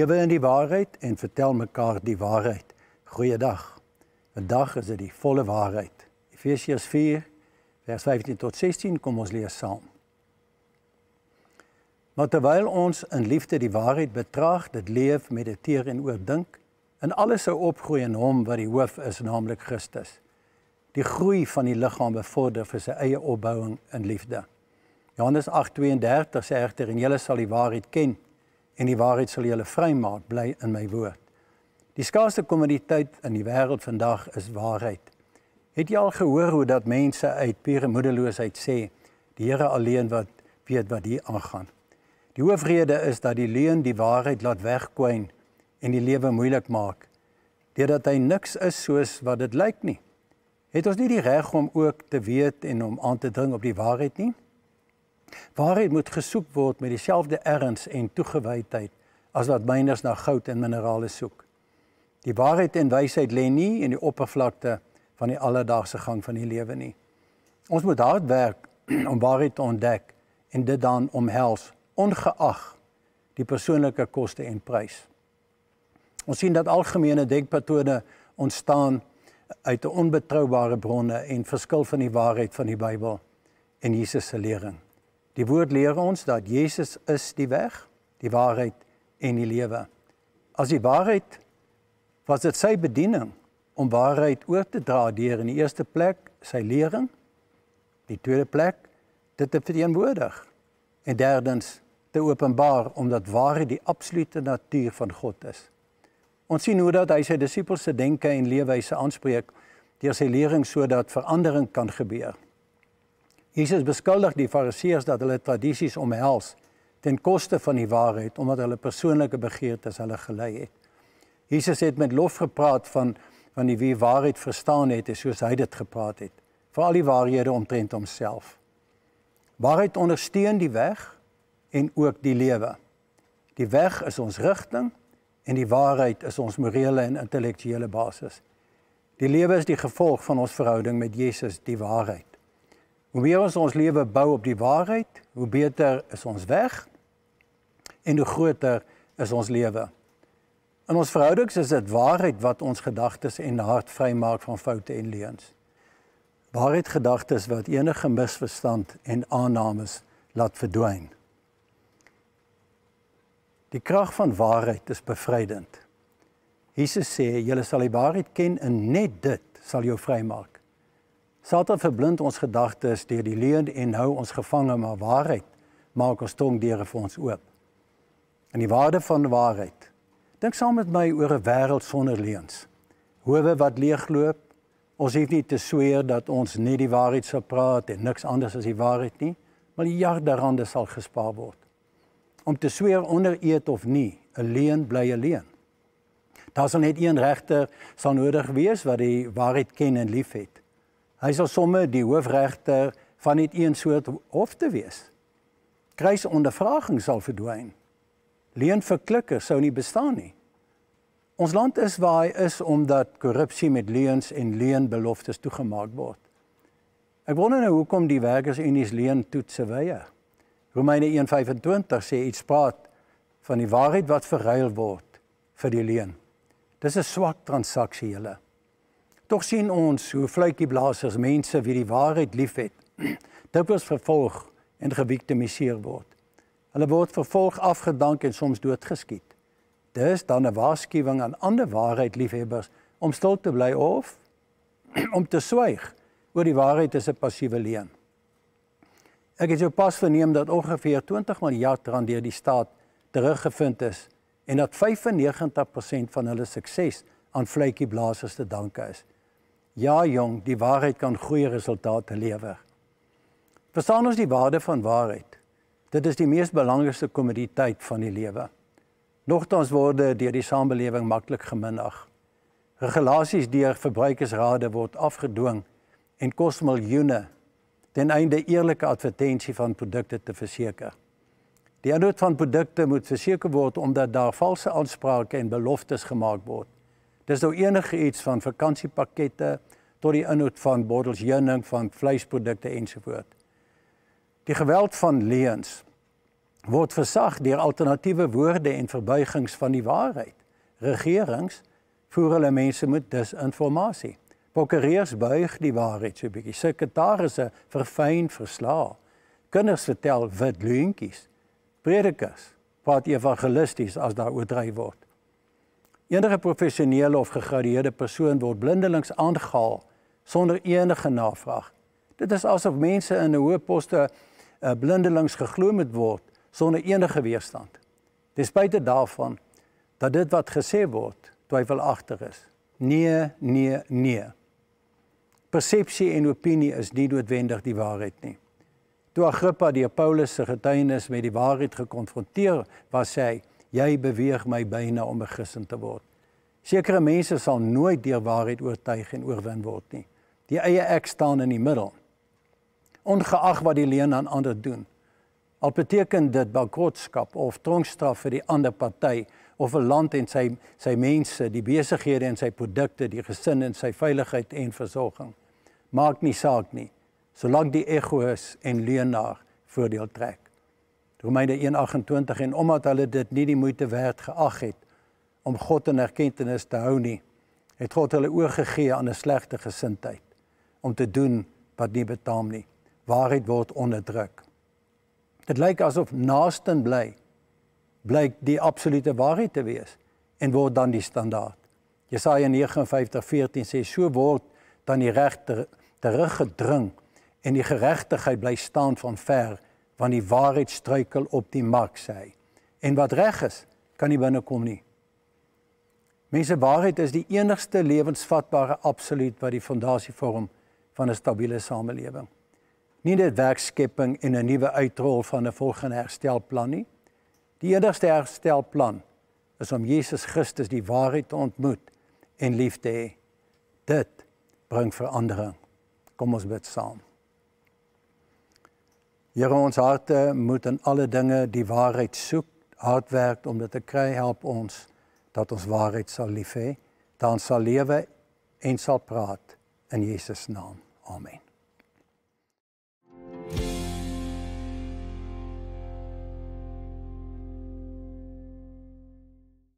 Lewe in die waarheid en vertel mekaar die waarheid. Goeiedag. Vandag is dit die volle waarheid. Efesiërs 4 vers 15 tot 16 kom ons lees saam. Maar terwyl ons in liefde die waarheid betraag, dit leef, mediteer en oordink, en alles sou opgroei in hom wat die hoof is, naamlik Christus. Die groei van die liggaam bevorder vir sy eie opbouing in liefde. Johannes 8:32 sê egter en julle sal die waarheid ken en die waarheid sal julle vrymaak bly in my woord. Die skaarsste kommoditeit in die wêreld vandag is waarheid. Het jy al gehoor hoe dat mense uit pure moedeloosheid sê die Here alleen wat weet wat hier aangaan? Die hoofrede is dat die leuen die waarheid laat wegkwyn en die lewe moeilik maak deurdat hy niks is soos wat dit lyk nie. Het ons nie die reg om ook te weet en om aan te dring op die waarheid nie? Waarheid moet gesoek word met dieselfde erns en toegewydheid as wat myners na goud en minerale soek. Die waarheid en wysheid lê nie in die oppervlakte van die alledaagse gang van die lewe nie. Ons moet hard werk om waarheid te ontdek en dit dan omhels, ongeag die persoonlike koste en prys. Ons sien dat algemene denkpatrone ontstaan uit 'n onbetroubare bronne en verskil van die waarheid van die Bybel en Jesus se lering. Die woord leer ons dat Jesus is die weg, die waarheid en die lewe. As die waarheid was dit sy bediening om waarheid oor te dra deur in die eerste plek sy lering, die tweede plek dit te verteenwoordig en derdens te openbaar omdat waarheid die absolute natuur van God is. Ons sien hoe dat hy sy disippels se denke en leefwyse aanspreek deur sy lering sodat verandering kan gebeur. Jesus beskuldig die fariseërs dat hulle tradisies omhels ten koste van die waarheid omdat hulle persoonlike begeertes hulle gelei het. Jesus het met lof gepraat van van die wie waarheid verstaan het, soos hy dit gepraat het, veral die waarhede omtrent homself. Waarheid ondersteun die weg en ook die lewe. Die weg is ons rigting en die waarheid is ons morele en intellektuele basis. Die lewe is die gevolg van ons verhouding met Jesus, die waarheid. Hoe meer ons ons lewe bou op die waarheid, hoe beter is ons weg en hoe groter is ons lewe. In ons verhoudings is dit waarheid wat ons gedagtes en hart vrymaak van foute en leuns. Waarheid gedagtes wat enige misverstand en aannames laat verdwyn. Die krag van waarheid is bevrydend. Jesus sê, "Julle sal die waarheid ken en net dit sal jou vrymaak." Satan verblind ons gedagtes deur die leuen en hou ons gevange, maar waarheid maak ons tong deure vir ons oop. In die waarde van waarheid. Dink saam met my oor 'n wêreld sonder leuns. Howe wat leegloop. Ons het nie te sweer dat ons nie die waarheid sou praat en niks anders as die waarheid nie, maar miljarde rande sal gespaar word. Om te sweer onder eet of nie, 'n leuen bly 'n leuen. Daar sal net een regter sal nodig wees wat die waarheid ken en liefhet hy sal sommer die hoofregter van net een soort hof te wees. Kruisondervraging sal verdwyn. Leenverklikker sou nie bestaan nie. Ons land is waar hy is omdat korrupsie met leuns en leenbeloftes toegemaak word. Ek wonder nou hoekom die werkersunie's leentoetse weier. Romeine 1:25 sê iets praat van die waarheid wat verruil word vir die leen. Dis 'n swak transaksie julle. Tog sien ons hoe fluitjieblassers mense wie die waarheid liefhet, dikwels vervolg en gewiktimiseer word. Hulle word vervolg, afgedank en soms doodgeskiet. Dis dan 'n waarskuwing aan ander waarheidliefhebbers om stil te bly of om te swyg oor die waarheid is 'n passiewe leen. Ek het jou pas verneem dat ongeveer 20 miljard rand deur die staat teruggevind is en dat 95% van hulle sukses aan fluitjieblassers te danke is. Ja jong, die waarheid kan goeie resultate lewer. Verstaan ons die waarde van waarheid? Dit is die mees belangrikste kommoditeit van die lewe. Nogtans word deur die samelewing maklik geminag. Regulasies deur verbruikersrade word afgedwing en kos miljoene ten einde eerlike advertensie van produkte te verseker. Die aanbod van produkte moet verseker word omdat daar valse aansprake en beloftes gemaak word. Dis nou enige iets van vakansiepakkette tot die inhoud van bottels heuning van vleisprodukte ensovoort. Die geweld van leuns word versag deur alternatiewe woorde en verbuigings van die waarheid. Regerings voer hulle mense met disinformasie. Prokureurs buig die waarheid so bietjie. Sekretarisse verfyn verslae. Kinders vertel wit leuntjies. Predikers praat evangelisties as daar oordry word. Enige professionele of gegradueerde persoon word blindelings aangehaal sonder enige navraag. Dit is asof mense in 'n hoë poste eh, blindelings geglo moet word sonder enige weerstand. Despite daarvan dat dit wat gesê word twyfelagtig is. Nee, nee, nee. Persepsie en opinie is nie noodwendig die waarheid nie. Toe Agrippa die Paulus se getuienis met die waarheid gekonfronteer was, sê hy: jy beweeg my byna om 'n Christen te word. Sekere mense sal nooit deur waarheid oortuig en oorwin word nie. Die eie ek staan in die middel. Ongeag wat die leen aan ander doen. Al beteken dit bankrotskap of tronkstraf vir die ander party of 'n land en sy sy mense, die besighede en sy produkte, die gesin en sy veiligheid en versorging. Maak nie saak nie. Solank die egoïs en leenaar voordeel trek. Romeine 1:28 en omdat hulle dit nie die moeite werd geag het om God in erkenning te hou nie, het God hulle oorgegee aan 'n slegte gesindheid om te doen wat nie betaam nie. Waarheid word onderdruk. Dit lyk asof naaste bly blyk die absolute waarheid te wees en word dan die standaard. Jesaja 59:14 sê so word dan die regter teruggedring en die geregtigheid bly staan van ver want die waarheid struikel op die mark sê hy. En wat reg is, kan nie binnekom nie. Mense waarheid is die enigste lewensvatbare absoluut wat die fondasie vorm van 'n stabiele samelewing. Nie net werkskepping en 'n nuwe uitrol van 'n volgende herstelplan nie. Die enigste herstelplan is om Jesus Christus die waarheid te ontmoet en lief te hê. Dit bring verandering. Kom ons bid saam. Here ons harte moet in alle dinge die waarheid soek, hard werk om dit te kry. Help ons dat ons waarheid sal lief hê, dan sal lewe en sal praat in Jesus naam. Amen.